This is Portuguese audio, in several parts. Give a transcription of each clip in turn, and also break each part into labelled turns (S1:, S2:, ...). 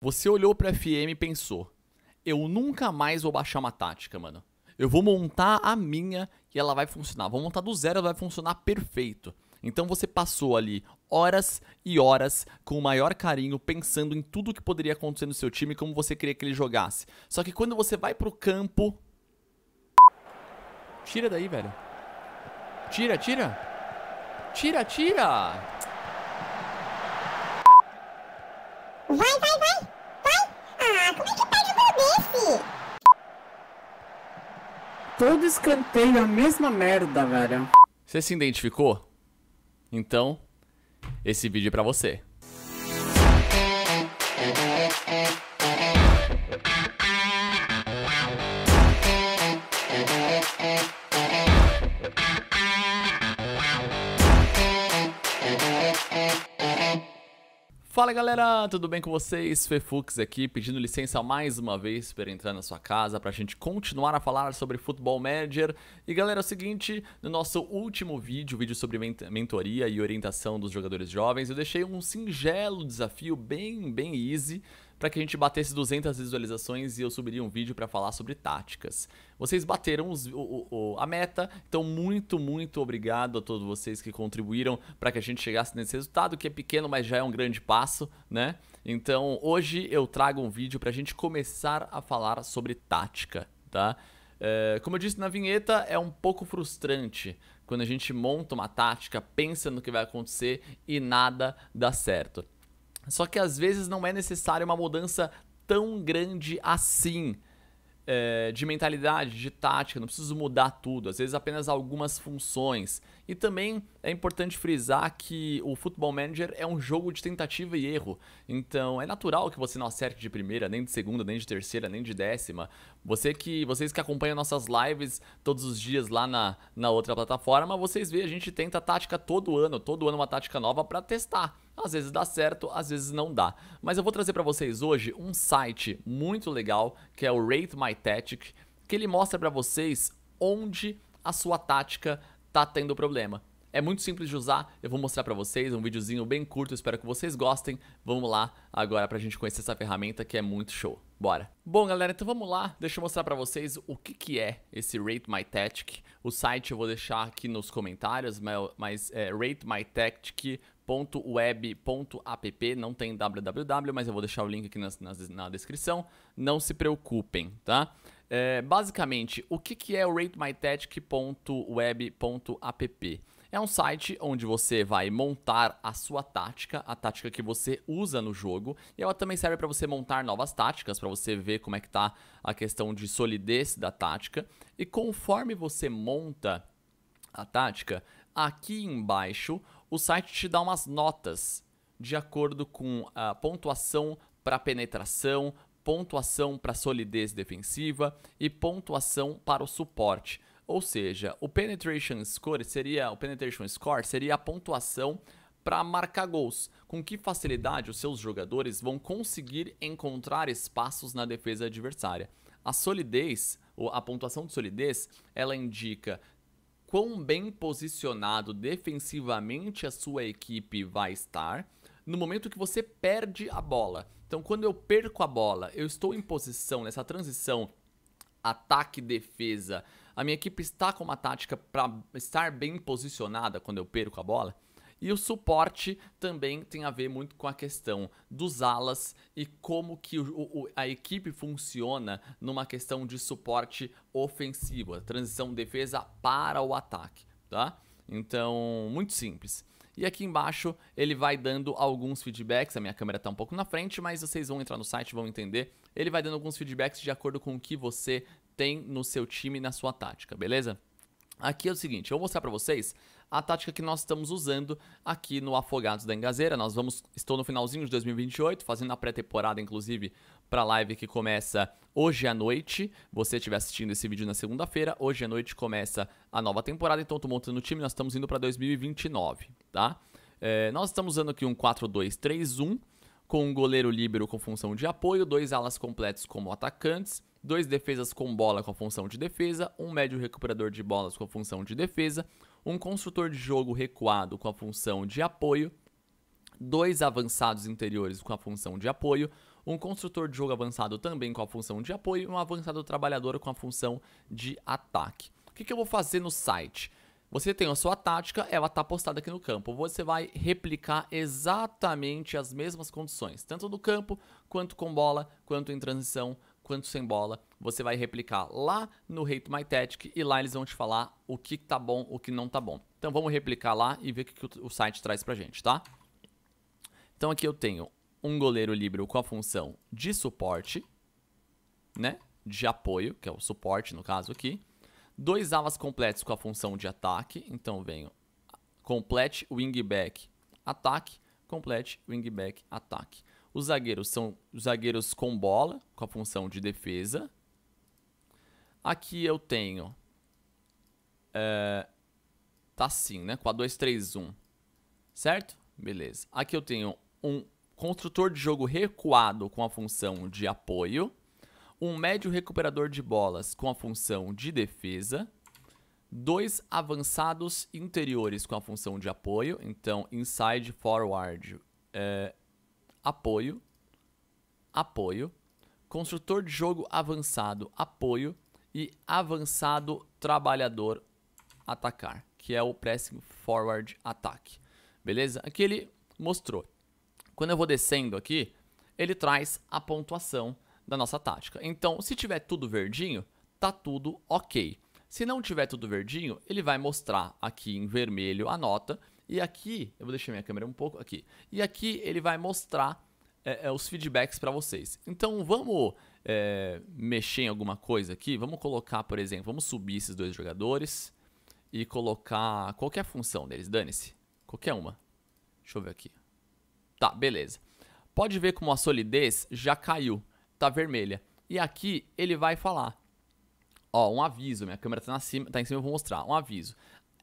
S1: Você olhou pra FM e pensou: eu nunca mais vou baixar uma tática, mano. Eu vou montar a minha e ela vai funcionar. Vou montar do zero, ela vai funcionar perfeito. Então você passou ali horas e horas com o maior carinho pensando em tudo o que poderia acontecer no seu time, e como você queria que ele jogasse. Só que quando você vai pro campo. Tira daí, velho. Tira, tira. Tira, tira. Vai, vai. todo escanteio é a mesma merda, velho. Você se identificou? Então, esse vídeo é pra você. Fala galera, tudo bem com vocês? Fefux aqui, pedindo licença mais uma vez para entrar na sua casa para a gente continuar a falar sobre Futebol Manager. E galera, é o seguinte, no nosso último vídeo, vídeo sobre mentoria e orientação dos jogadores jovens, eu deixei um singelo desafio bem, bem easy para que a gente batesse 200 visualizações e eu subiria um vídeo para falar sobre táticas. Vocês bateram os, o, o, a meta, então muito, muito obrigado a todos vocês que contribuíram para que a gente chegasse nesse resultado, que é pequeno, mas já é um grande passo, né? Então hoje eu trago um vídeo para a gente começar a falar sobre tática, tá? É, como eu disse na vinheta, é um pouco frustrante quando a gente monta uma tática, pensa no que vai acontecer e nada dá certo. Só que às vezes não é necessária uma mudança tão grande assim. É, de mentalidade, de tática, não preciso mudar tudo, às vezes apenas algumas funções. E também é importante frisar que o Football Manager é um jogo de tentativa e erro. Então é natural que você não acerte de primeira, nem de segunda, nem de terceira, nem de décima. Você que, vocês que acompanham nossas lives todos os dias lá na, na outra plataforma, vocês veem, a gente tenta a tática todo ano, todo ano uma tática nova para testar. Às vezes dá certo, às vezes não dá. Mas eu vou trazer para vocês hoje um site muito legal, que é o Rate My Tactic, que ele mostra para vocês onde a sua tática tá tendo problema. É muito simples de usar, eu vou mostrar para vocês, um videozinho bem curto, espero que vocês gostem. Vamos lá agora pra gente conhecer essa ferramenta que é muito show. Bora! Bom, galera, então vamos lá. Deixa eu mostrar para vocês o que, que é esse Rate My Tactic. O site eu vou deixar aqui nos comentários, mas é ratemytactic.web.app. Não tem www, mas eu vou deixar o link aqui na, na, na descrição. Não se preocupem, tá? É, basicamente, o que, que é o ratemytactic.web.app? É um site onde você vai montar a sua tática, a tática que você usa no jogo, e ela também serve para você montar novas táticas, para você ver como é que tá a questão de solidez da tática. E conforme você monta a tática, aqui embaixo o site te dá umas notas de acordo com a pontuação para penetração, pontuação para solidez defensiva e pontuação para o suporte. Ou seja, o penetration score seria o penetration score seria a pontuação para marcar gols. Com que facilidade os seus jogadores vão conseguir encontrar espaços na defesa adversária? A solidez, a pontuação de solidez, ela indica quão bem posicionado defensivamente a sua equipe vai estar no momento que você perde a bola. Então, quando eu perco a bola, eu estou em posição nessa transição ataque-defesa. A minha equipe está com uma tática para estar bem posicionada quando eu perco a bola. E o suporte também tem a ver muito com a questão dos alas e como que o, o, a equipe funciona numa questão de suporte ofensivo, a transição defesa para o ataque, tá? Então, muito simples. E aqui embaixo ele vai dando alguns feedbacks. A minha câmera está um pouco na frente, mas vocês vão entrar no site vão entender. Ele vai dando alguns feedbacks de acordo com o que você tem no seu time, na sua tática, beleza? Aqui é o seguinte, eu vou mostrar para vocês a tática que nós estamos usando aqui no Afogados da Engazeira. Nós vamos, estou no finalzinho de 2028, fazendo a pré-temporada, inclusive, para a live que começa hoje à noite. Você estiver assistindo esse vídeo na segunda-feira, hoje à noite começa a nova temporada, então estou montando o time, nós estamos indo para 2029, tá? É, nós estamos usando aqui um 4-2-3-1, com um goleiro líbero com função de apoio, dois alas completos como atacantes, dois defesas com bola com a função de defesa, um médio recuperador de bolas com a função de defesa, um construtor de jogo recuado com a função de apoio, dois avançados interiores com a função de apoio, um construtor de jogo avançado também com a função de apoio e um avançado trabalhador com a função de ataque. O que, que eu vou fazer no site? Você tem a sua tática, ela está postada aqui no campo. Você vai replicar exatamente as mesmas condições, tanto no campo, quanto com bola, quanto em transição, quanto sem bola. Você vai replicar lá no Rate My Tactic e lá eles vão te falar o que tá bom, o que não tá bom. Então vamos replicar lá e ver o que o site traz pra gente, tá? Então aqui eu tenho um goleiro livre com a função de suporte, né? De apoio, que é o suporte no caso aqui. Dois alas completos com a função de ataque. Então venho complete back ataque, complete back ataque. Os zagueiros são zagueiros com bola, com a função de defesa. Aqui eu tenho... É, tá assim, né? Com a 2, 3, 1. Certo? Beleza. Aqui eu tenho um construtor de jogo recuado com a função de apoio um médio recuperador de bolas com a função de defesa, dois avançados interiores com a função de apoio, então inside forward é, apoio, apoio, construtor de jogo avançado apoio e avançado trabalhador atacar, que é o pressing forward ataque, Beleza? Aqui ele mostrou. Quando eu vou descendo aqui, ele traz a pontuação da nossa tática. Então, se tiver tudo verdinho, tá tudo ok. Se não tiver tudo verdinho, ele vai mostrar aqui em vermelho a nota. E aqui, eu vou deixar minha câmera um pouco aqui. E aqui ele vai mostrar é, é os feedbacks para vocês. Então vamos é, mexer em alguma coisa aqui. Vamos colocar, por exemplo, vamos subir esses dois jogadores e colocar qualquer é função deles, dane-se. Qualquer uma. Deixa eu ver aqui. Tá, beleza. Pode ver como a solidez já caiu tá vermelha. E aqui ele vai falar, ó, um aviso, minha câmera tá, cima, tá em cima, eu vou mostrar, um aviso.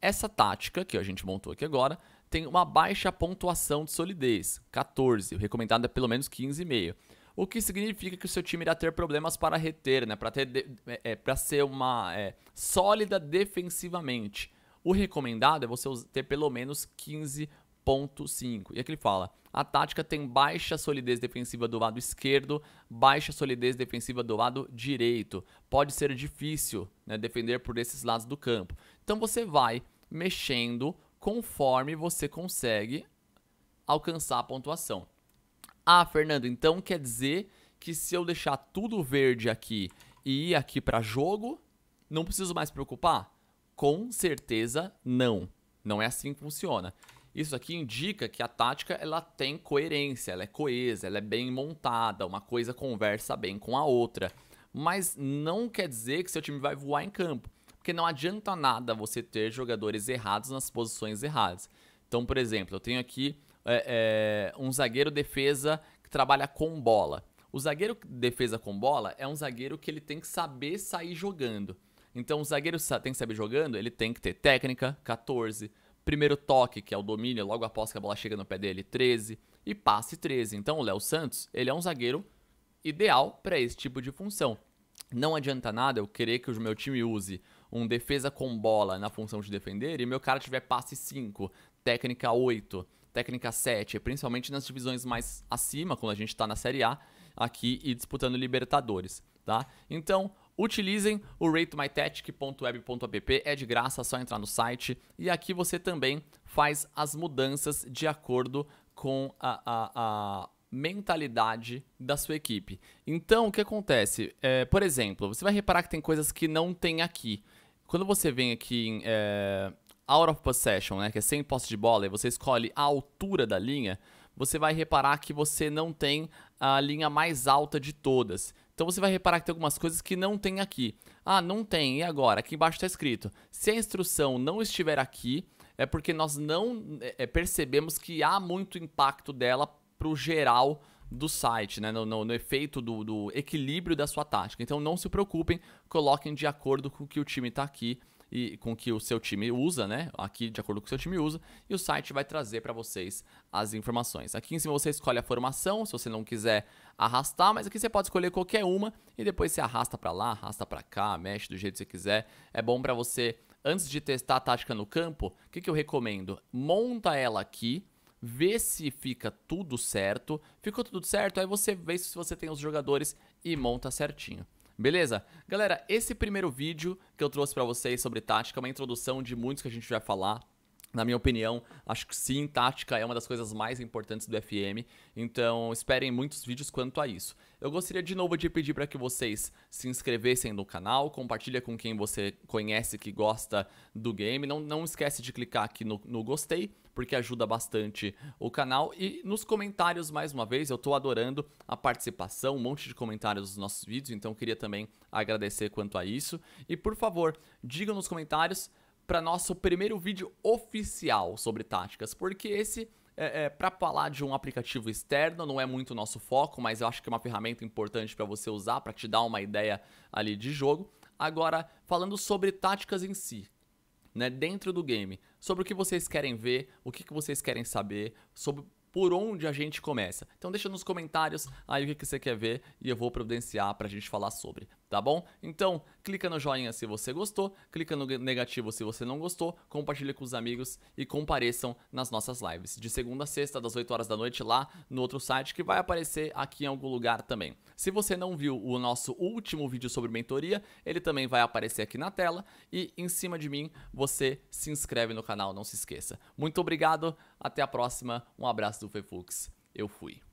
S1: Essa tática que a gente montou aqui agora tem uma baixa pontuação de solidez, 14, o recomendado é pelo menos 15,5. O que significa que o seu time irá ter problemas para reter, né? Para ter, é, é para ser uma é, sólida defensivamente. O recomendado é você ter pelo menos 15 1.5. E aqui ele fala: a tática tem baixa solidez defensiva do lado esquerdo, baixa solidez defensiva do lado direito. Pode ser difícil né, defender por esses lados do campo. Então você vai mexendo conforme você consegue alcançar a pontuação. Ah, Fernando, então quer dizer que se eu deixar tudo verde aqui e ir aqui para jogo, não preciso mais preocupar? Com certeza não. Não é assim que funciona. Isso aqui indica que a tática ela tem coerência, ela é coesa, ela é bem montada, uma coisa conversa bem com a outra. Mas não quer dizer que seu time vai voar em campo, porque não adianta nada você ter jogadores errados nas posições erradas. Então, por exemplo, eu tenho aqui é, é, um zagueiro defesa que trabalha com bola. O zagueiro defesa com bola é um zagueiro que ele tem que saber sair jogando. Então, o zagueiro tem que saber jogando, ele tem que ter técnica, 14, Primeiro toque, que é o domínio, logo após que a bola chega no pé dele, 13. E passe, 13. Então o Léo Santos, ele é um zagueiro ideal para esse tipo de função. Não adianta nada eu querer que o meu time use um defesa com bola na função de defender e meu cara tiver passe 5, técnica 8, técnica 7, principalmente nas divisões mais acima, quando a gente está na Série A aqui e disputando Libertadores, tá? Então, Utilizem o ratemytactic.web.app, é de graça, é só entrar no site. E aqui você também faz as mudanças de acordo com a, a, a mentalidade da sua equipe. Então, o que acontece? É, por exemplo, você vai reparar que tem coisas que não tem aqui. Quando você vem aqui em é, Out of Possession, né, que é sem posse de bola, e você escolhe a altura da linha, você vai reparar que você não tem a linha mais alta de todas. Então você vai reparar que tem algumas coisas que não tem aqui. Ah, não tem, e agora? Aqui embaixo está escrito. Se a instrução não estiver aqui, é porque nós não é, é percebemos que há muito impacto dela para o geral do site, né? no, no, no efeito do, do, equilíbrio da sua tática. Então não se preocupem, coloquem de acordo com o que o time está aqui e com que o seu time usa, né? Aqui de acordo com o seu time usa, e o site vai trazer para vocês as informações. Aqui em cima você escolhe a formação, se você não quiser arrastar, mas aqui você pode escolher qualquer uma e depois você arrasta para lá, arrasta para cá, mexe do jeito que você quiser. É bom para você antes de testar a tática no campo. O que, que eu recomendo? Monta ela aqui, vê se fica tudo certo. Ficou tudo certo, aí você vê se você tem os jogadores e monta certinho. Beleza? Galera, esse primeiro vídeo que eu trouxe para vocês sobre tática é uma introdução de muitos que a gente vai falar na minha opinião, acho que sim, tática é uma das coisas mais importantes do FM, então esperem muitos vídeos quanto a isso. Eu gostaria de novo de pedir para que vocês se inscrevessem no canal, compartilha com quem você conhece que gosta do game, não, não esquece de clicar aqui no, no gostei, porque ajuda bastante o canal. E nos comentários, mais uma vez, eu estou adorando a participação, um monte de comentários dos nossos vídeos, então queria também agradecer quanto a isso. E por favor, digam nos comentários para nosso primeiro vídeo oficial sobre táticas, porque esse é, é, para falar de um aplicativo externo, não é muito o nosso foco, mas eu acho que é uma ferramenta importante para você usar, para te dar uma ideia ali de jogo. Agora, falando sobre táticas em si, né, dentro do game, sobre o que vocês querem ver, o que, que vocês querem saber, sobre por onde a gente começa. Então deixa nos comentários aí o que, que você quer ver e eu vou providenciar para a gente falar sobre tá bom? Então, clica no joinha se você gostou, clica no negativo se você não gostou, compartilha com os amigos e compareçam nas nossas lives. De segunda a sexta, das 8 horas da noite, lá no outro site que vai aparecer aqui em algum lugar também. Se você não viu o nosso último vídeo sobre mentoria, ele também vai aparecer aqui na tela e em cima de mim você se inscreve no canal, não se esqueça. Muito obrigado, até a próxima, um abraço do Fefux, eu fui.